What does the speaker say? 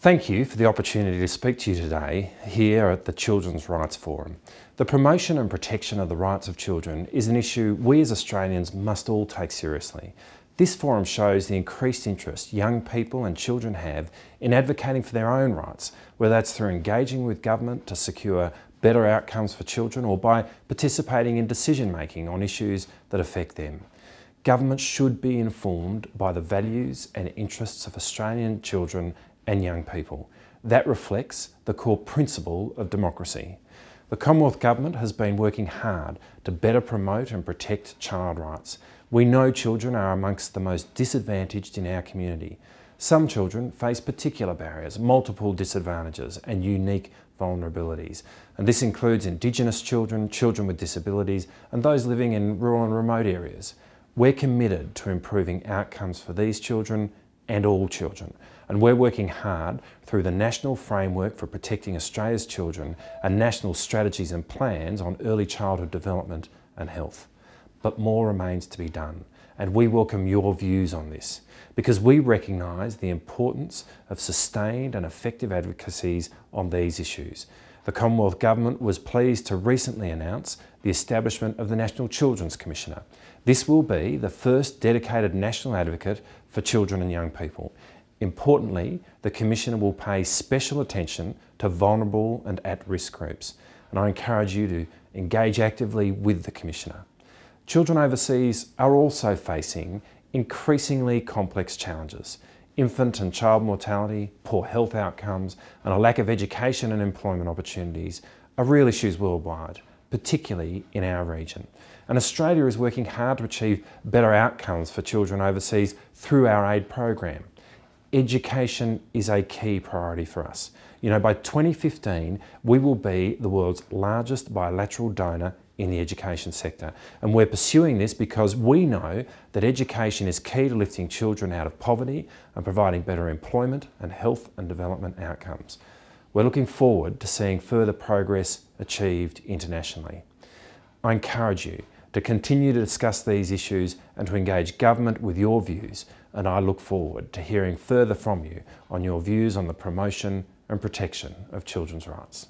Thank you for the opportunity to speak to you today here at the Children's Rights Forum. The promotion and protection of the rights of children is an issue we as Australians must all take seriously. This forum shows the increased interest young people and children have in advocating for their own rights, whether that's through engaging with government to secure better outcomes for children or by participating in decision making on issues that affect them. Government should be informed by the values and interests of Australian children and young people. That reflects the core principle of democracy. The Commonwealth Government has been working hard to better promote and protect child rights. We know children are amongst the most disadvantaged in our community. Some children face particular barriers, multiple disadvantages and unique vulnerabilities. And this includes Indigenous children, children with disabilities and those living in rural and remote areas. We're committed to improving outcomes for these children and all children. And we're working hard through the National Framework for Protecting Australia's Children and national strategies and plans on early childhood development and health. But more remains to be done, and we welcome your views on this because we recognise the importance of sustained and effective advocacies on these issues. The Commonwealth Government was pleased to recently announce the establishment of the National Children's Commissioner. This will be the first dedicated national advocate for children and young people. Importantly, the Commissioner will pay special attention to vulnerable and at-risk groups, and I encourage you to engage actively with the Commissioner. Children overseas are also facing increasingly complex challenges, infant and child mortality, poor health outcomes, and a lack of education and employment opportunities are real issues worldwide, particularly in our region. And Australia is working hard to achieve better outcomes for children overseas through our aid program. Education is a key priority for us. You know, by 2015, we will be the world's largest bilateral donor in the education sector. And we're pursuing this because we know that education is key to lifting children out of poverty and providing better employment and health and development outcomes. We're looking forward to seeing further progress achieved internationally. I encourage you to continue to discuss these issues and to engage government with your views and I look forward to hearing further from you on your views on the promotion and protection of children's rights.